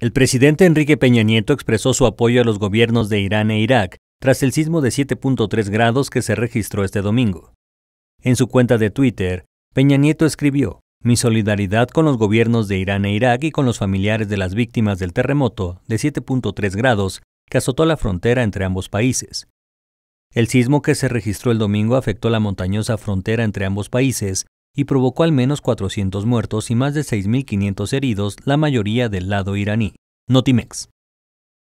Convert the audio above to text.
El presidente Enrique Peña Nieto expresó su apoyo a los gobiernos de Irán e Irak tras el sismo de 7.3 grados que se registró este domingo. En su cuenta de Twitter, Peña Nieto escribió, Mi solidaridad con los gobiernos de Irán e Irak y con los familiares de las víctimas del terremoto de 7.3 grados que azotó la frontera entre ambos países. El sismo que se registró el domingo afectó la montañosa frontera entre ambos países y provocó al menos 400 muertos y más de 6.500 heridos, la mayoría del lado iraní. Notimex.